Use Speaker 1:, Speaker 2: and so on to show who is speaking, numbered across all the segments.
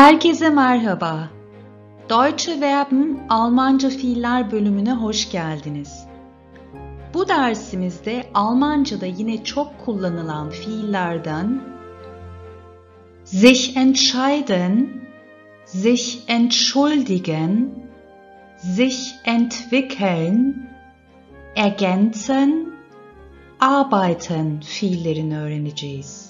Speaker 1: Herkese merhaba. Deutsche Verben Almanca fiiller bölümüne hoş geldiniz. Bu dersimizde Almanca'da yine çok kullanılan fiillerden sich entscheiden, sich entschuldigen, sich entwickeln, ergänzen, arbeiten fiillerini öğreneceğiz.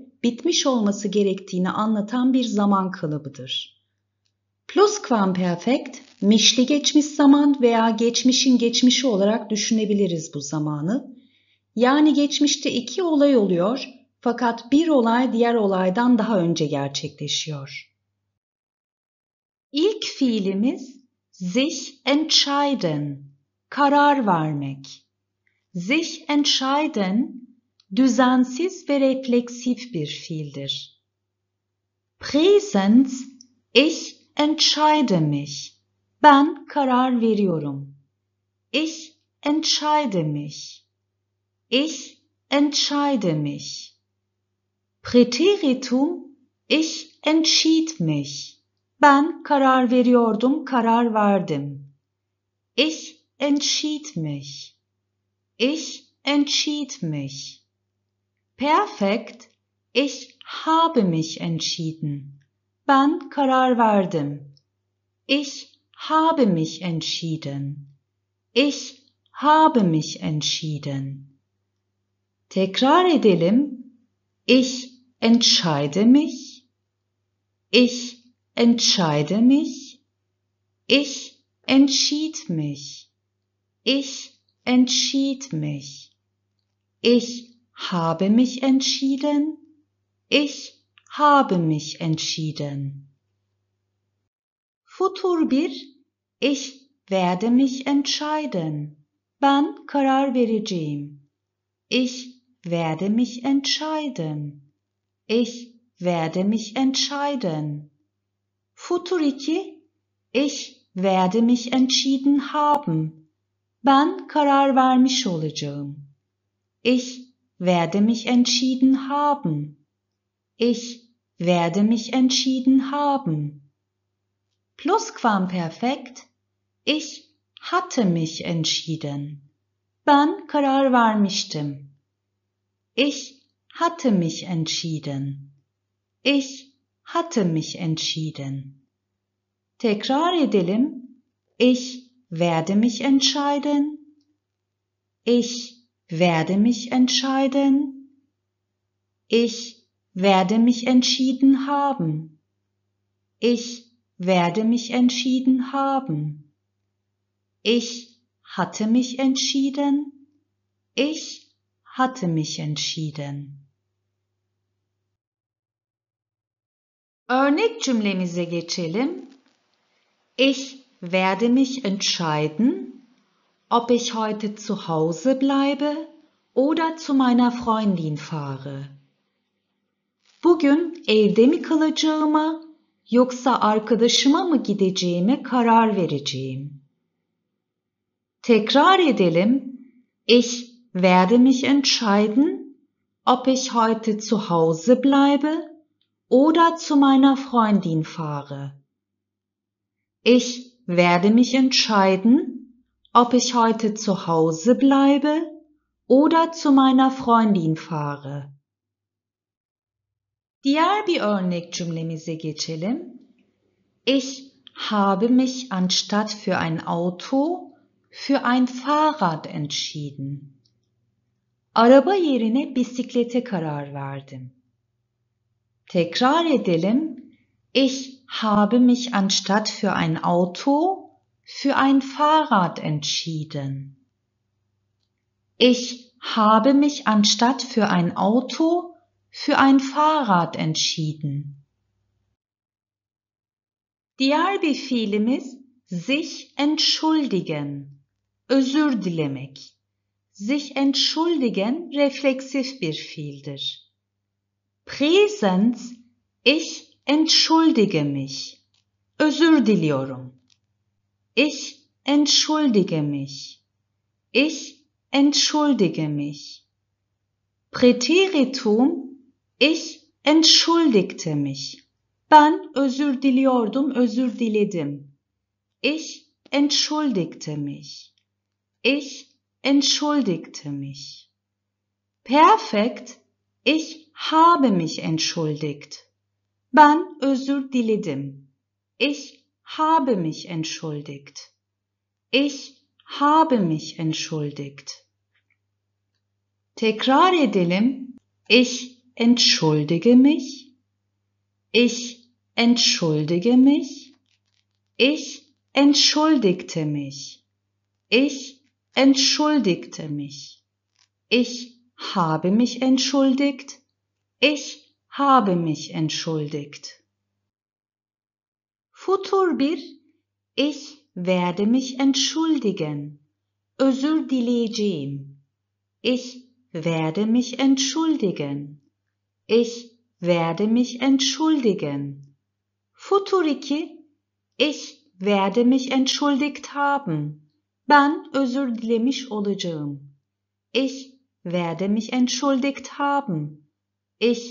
Speaker 1: bitmiş olması gerektiğini anlatan bir zaman kalıbıdır. Plusquamperfekt, mişli geçmiş zaman veya geçmişin geçmişi olarak düşünebiliriz bu zamanı. Yani geçmişte iki olay oluyor fakat bir olay diğer olaydan daha önce gerçekleşiyor. İlk fiilimiz sich entscheiden, karar vermek. Sich entscheiden düzensiz ve refleksif bir fiildir. Präsens ich entscheide mich. Ben karar veriyorum. Ich entscheide mich. Ich entscheide mich. Präteritum ich entschied mich. Ben karar veriyordum, karar verdim. Ich entschied mich. Ich entschied mich. Perfekt. Ich habe mich entschieden. Ben karar verdim. Ich habe mich entschieden. Ich habe mich entschieden. Tekrar edelim. Ich entscheide mich. Ich entscheide mich. Ich entschied mich. Ich entschied mich. Ich habe mich entschieden. Ich habe mich entschieden. Futur bir. Ich werde mich entscheiden. Ben karar vereceğim. Ich werde mich entscheiden. Ich werde mich entscheiden. Futur 2 Ich werde mich entschieden haben. Ben karar vermiş olacağım. Ich werde mich entschieden haben. Ich werde mich entschieden haben. Plusquamperfekt. Ich hatte mich entschieden. Ben karar vermiştim. Ich hatte mich entschieden. Ich hatte mich entschieden. Tekrar edelim. Ich werde mich entscheiden. Ich werde mich entscheiden. Ich werde mich entschieden haben. Ich werde mich entschieden haben. Ich hatte mich entschieden. Ich hatte mich entschieden. Örnek cümlemize geçelim. Ich werde mich entscheiden ob ich heute zu Hause bleibe oder zu meiner Freundin fahre. Bugün evde mi kalacağıma yoksa arkadaşıma mı gideceğime karar vereceğim. Tekrar edelim. Ich werde mich entscheiden, ob ich heute zu Hause bleibe oder zu meiner Freundin fahre. Ich werde mich entscheiden, ob ich heute zu Hause bleibe oder zu meiner Freundin fahre. Diğer bir örnek cümlemize geçelim. Ich habe mich anstatt für ein Auto für ein Fahrrad entschieden. Araba yerine bisiklete karar verdim. Tekrar edelim. Ich habe mich anstatt für ein Auto für ein Fahrrad entschieden. Ich habe mich anstatt für ein Auto für ein Fahrrad entschieden. Diğer bir fiilimiz sich entschuldigen, özür dilemek. Sich entschuldigen refleksif bir fiildir. Präsens ich entschuldige mich, özür diliyorum. Ich entschuldige mich. Ich entschuldige mich. Präteritum ich entschuldigte mich. Ben özür diliyordum, özür diledim. Ich entschuldigte mich. Ich entschuldigte mich. Perfekt, ich habe mich entschuldigt. Ben özür diledim. Ich habe mich entschuldigt. Ich habe mich entschuldigt. Tekrar edelim. Ich entschuldige mich. Ich entschuldige mich. Ich entschuldigte mich. Ich entschuldigte mich. Ich habe mich entschuldigt. Ich habe mich entschuldigt. Futur bir, ich werde mich entschuldigen. Özür dileyeceğim. Ich werde mich entschuldigen. Ich werde mich entschuldigen. Futur iki, ich werde mich entschuldigt haben. Ben özür dilemiş olacağım. Ich werde mich entschuldigt haben. Ich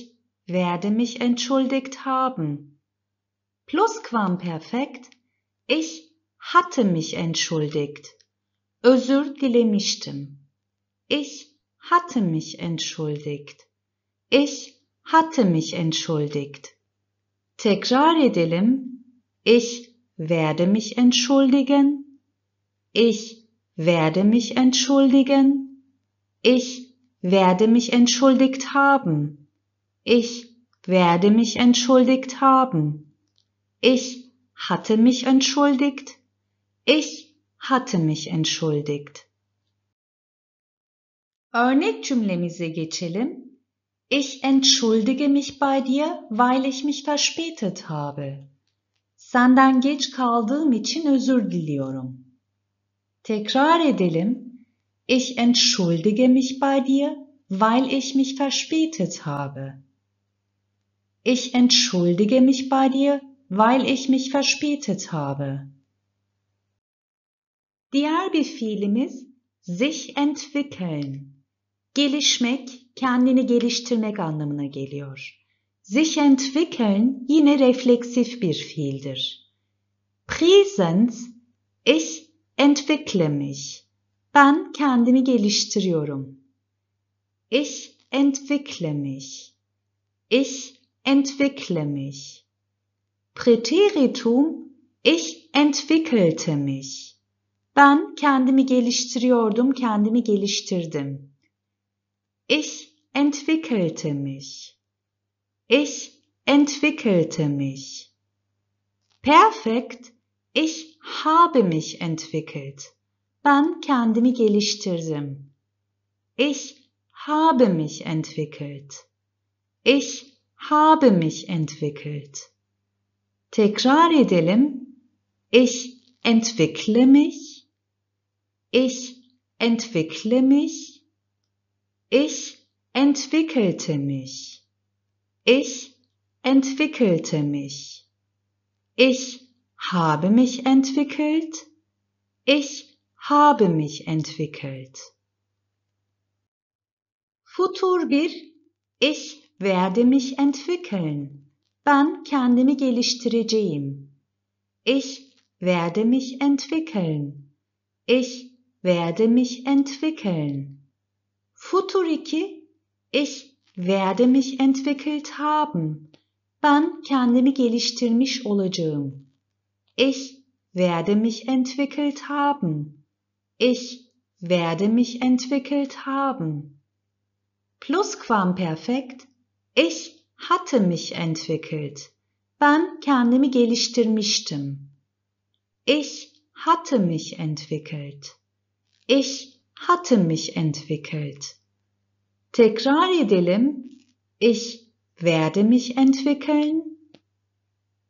Speaker 1: werde mich entschuldigt haben. Plusquamperfekt Ich hatte mich entschuldigt. Özür dilemiştim. Ich hatte mich entschuldigt. Ich hatte mich entschuldigt. Tekrar edelim. Ich werde mich entschuldigen. Ich werde mich entschuldigen. Ich werde mich entschuldigt haben. Ich werde mich entschuldigt haben. Ich hatte mich entschuldigt. Ich hatte mich entschuldigt. Örnek cümlemize geçelim. Ich entschuldige mich bei dir, weil ich mich verspätet habe. Senden geç kaldığım için özür diliyorum. Tekrar edelim. Ich entschuldige mich bei dir, weil ich mich verspätet habe. Ich entschuldige mich bei dir, weil ich mich verspätet habe. Diğer bir fiilimiz sich entwickeln. Gelişmek, kendini geliştirmek anlamına geliyor. Sich entwickeln yine refleksif bir fiildir. Präsens, ich entwickle mich. Ben kendimi geliştiriyorum. Ich entwickle mich. Ich entwickle mich. Präteritum ich entwickelte mich. Ben kendimi geliştiriyordum, kendimi geliştirdim. Ich entwickelte mich. Ich entwickelte mich. Perfekt, ich habe mich entwickelt. Ben kendimi geliştirdim. Ich habe mich entwickelt. Ich habe mich entwickelt. Tekrar edelim. Ich entwickle mich. Ich entwickle mich. Ich entwickelte mich. Ich entwickelte mich. Ich habe mich entwickelt. Ich habe mich entwickelt. Futur 1 Ich werde mich entwickeln. Ben kendimi geliştireceğim. Ich werde mich entwickeln. Ich werde mich entwickeln. Futur 2 Ich werde mich entwickelt haben. Ben kendimi geliştirmiş olacağım. Ich werde mich entwickelt haben. Ich werde mich entwickelt haben. Plusquamperfekt. Ich hatte mich entwickelt. Ben kendimi geliştirmiştim. Ich hatte mich entwickelt. Ich hatte mich entwickelt. Tekrar edelim. Ich werde mich entwickeln.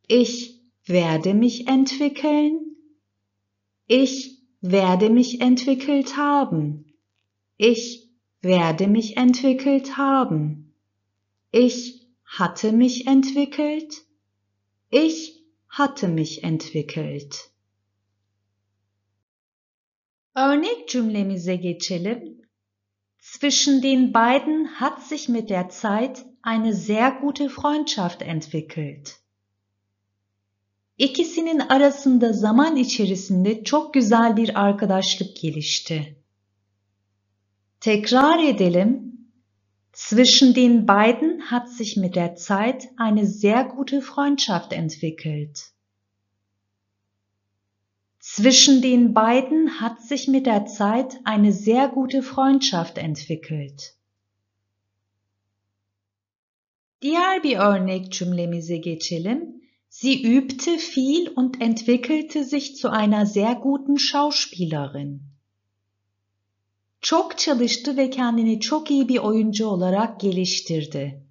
Speaker 1: Ich werde mich entwickeln. Ich werde mich entwickelt haben. Ich werde mich entwickelt haben. Ich hatte mich entwickelt, ich hatte mich entwickelt. Örnek cümlemize geçelim. Zwischen den beiden hat sich mit der Zeit eine sehr gute Freundschaft entwickelt. İkisinin arasında zaman içerisinde çok güzel bir arkadaşlık gelişti. Tekrar edelim. Zwischen den beiden hat sich mit der Zeit eine sehr gute Freundschaft entwickelt. Zwischen den beiden hat sich mit der Zeit eine sehr gute Freundschaft entwickelt. Diğer bir örnek Sie übte viel und entwickelte sich zu einer sehr guten Schauspielerin. Çok çalıştı ve kendini çok iyi bir oyuncu olarak geliştirdi.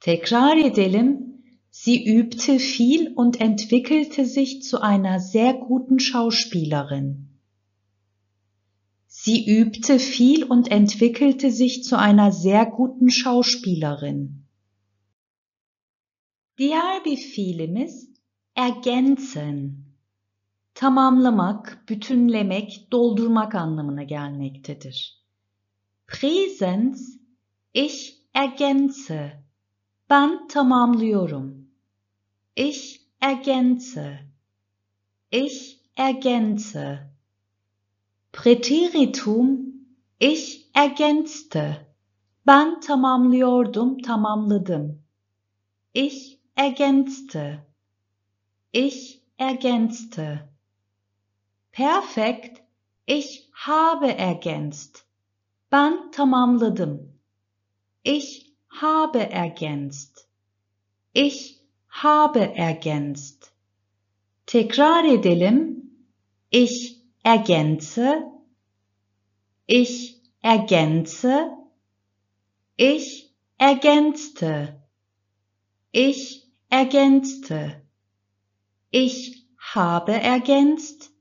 Speaker 1: Tekrar edelim. Sie übte viel und entwickelte sich zu einer sehr guten Schauspielerin. Sie übte viel und entwickelte sich zu einer sehr guten Schauspielerin. Diğer bir fiilimiz ergänzen. tamamlamak, bütünlemek, doldurmak anlamına gelmektedir. Präsens, ich ergänze. Ben tamamlıyorum. Ich ergänze. Ich ergänze. Präteritum, ich ergänzte. Ben tamamlıyordum, tamamladım. Ich ergänzte. Ich ergänzte. Perfekt. Ich habe ergänzt. Ben tamamladım. Ich habe ergänzt. Ich habe ergänzt. Tekrar edelim. Ich ergänze. Ich ergänze. Ich ergänzte. Ich ergänzte. Ich habe ergänzt.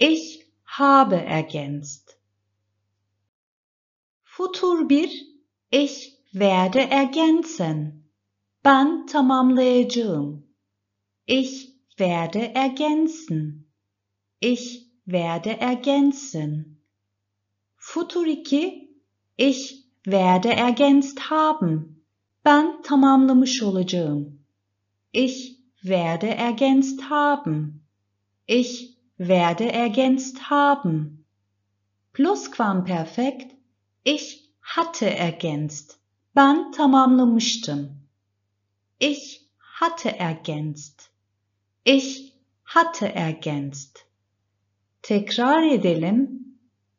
Speaker 1: Ich habe ergänzt. Futur 1 Ich werde ergänzen. Ben tamamlayacağım. Ich werde ergänzen. Ich werde ergänzen. Futur 2 Ich werde ergänzt haben. Ben tamamlamış olacağım. Ich werde ergänzt haben. Ich werde ergänzt haben. Plusquamperfekt ich hatte ergänzt. Ben tamamlamıştım. Ich hatte ergänzt. Ich hatte ergänzt. Tekrar edelim.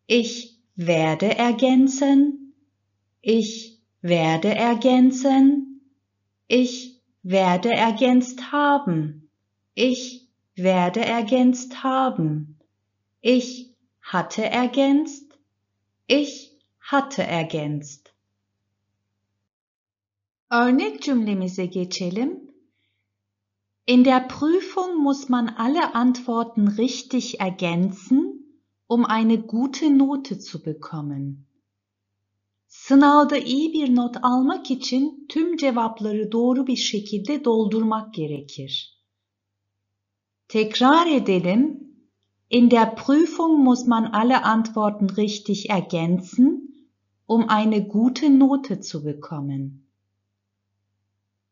Speaker 1: Ich werde ergänzen. Ich werde ergänzen. Ich werde ergänzt haben. Ich werde ergänzt haben. Ich hatte ergänzt. Ich hatte ergänzt. Örnek cümlemize geçelim. In der Prüfung muss man alle Antworten richtig ergänzen, um eine gute Note zu bekommen. Sınavda iyi bir not almak için tüm cevapları doğru bir şekilde doldurmak gerekir. Tekrar edelim. In der Prüfung muss man alle Antworten richtig ergänzen, um eine gute Note zu bekommen.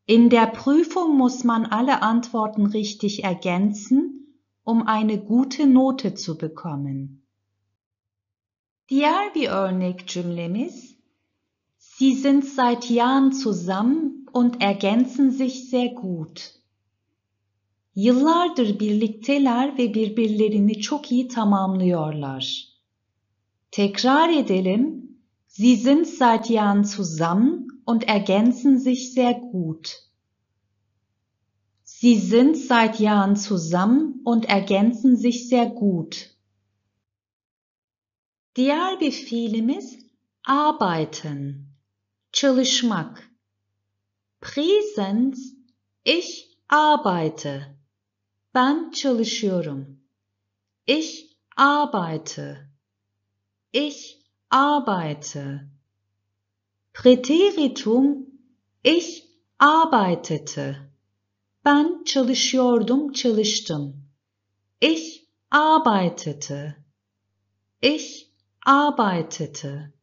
Speaker 1: In der Prüfung muss man alle Antworten richtig ergänzen, um eine gute Note zu bekommen. Diğer bir örnek cümlemiz Sie sind seit Jahren zusammen und ergänzen sich sehr gut. Yıllardır birlikteler ve birbirlerini çok iyi tamamlıyorlar. Tekrar edelim. Sie sind seit Jahren zusammen und ergänzen sich sehr gut. Sie sind seit Jahren zusammen und ergänzen sich sehr gut. Diğer bir fiilimiz arbeiten, çalışmak. Präsens, ich arbeite. Ben çalışıyorum. Ich arbeite. Ich arbeite. Präteritum ich arbeitete. Ben çalışıyordum, çalıştım. Ich arbeitete. Ich arbeitete.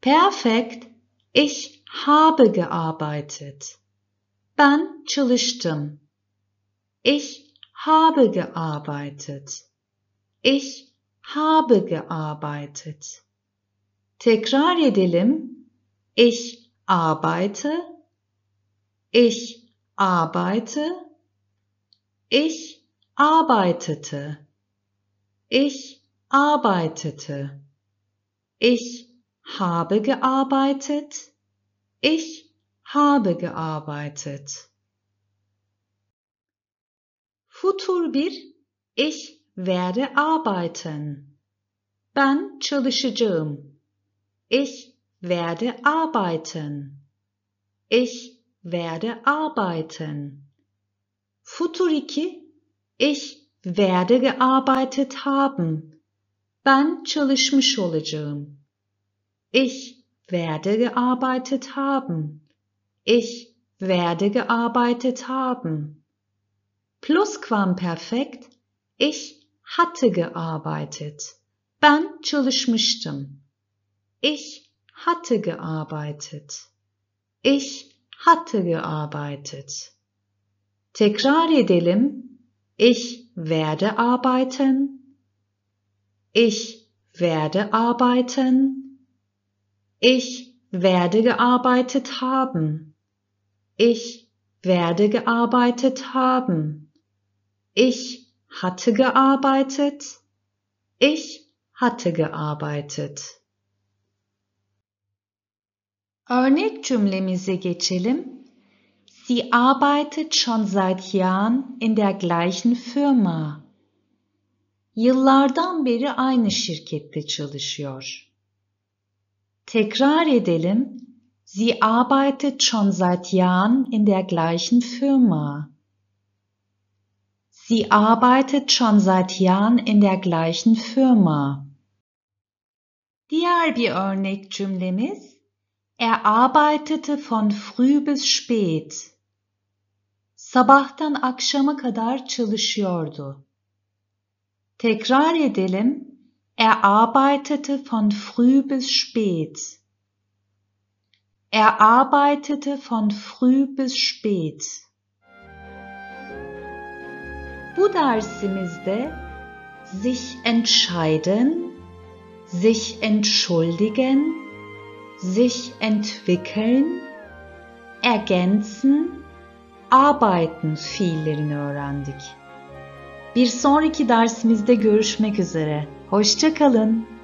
Speaker 1: Perfekt. Ich habe gearbeitet. Ben çalıştım. Ich habe gearbeitet. Ich habe gearbeitet. Tekrar edelim. Ich arbeite. Ich arbeite. Ich arbeitete. Ich arbeitete. Ich habe gearbeitet. Ich habe gearbeitet. Futur bir, Ich werde arbeiten. Ben çalışacağım. Ich werde arbeiten. Ich werde arbeiten. Futur 2 Ich werde gearbeitet haben. Ben çalışmış olacağım. Ich werde gearbeitet haben. Ich werde gearbeitet haben. Plusquamperfekt. Ich hatte gearbeitet. Ben çalışmıştım. Ich hatte gearbeitet. Ich hatte gearbeitet. Tekrar edelim. Ich werde arbeiten. Ich werde arbeiten. Ich werde gearbeitet haben. Ich werde gearbeitet haben. Ich hatte gearbeitet. Ich hatte gearbeitet. Örnek cümlemize geçelim. Sie arbeitet schon seit Jahren in der gleichen Firma. Yıllardan beri aynı şirkette çalışıyor. Tekrar edelim. Sie arbeitet schon seit Jahren in der gleichen Firma. Sie arbeitet schon seit Jahren in der gleichen Firma. Er arbeitete von früh bis spät. Sabahtan akşama kadar çalışıyordu. Tekrar edelim. Er arbeitete von früh bis spät. Er arbeitete von früh bis spät. Bu dersimizde sich entscheiden, sich entschuldigen, sich entwickeln, ergänzen, arbeiten fiillerini öğrendik. Bir sonraki dersimizde görüşmek üzere. Hoşçakalın.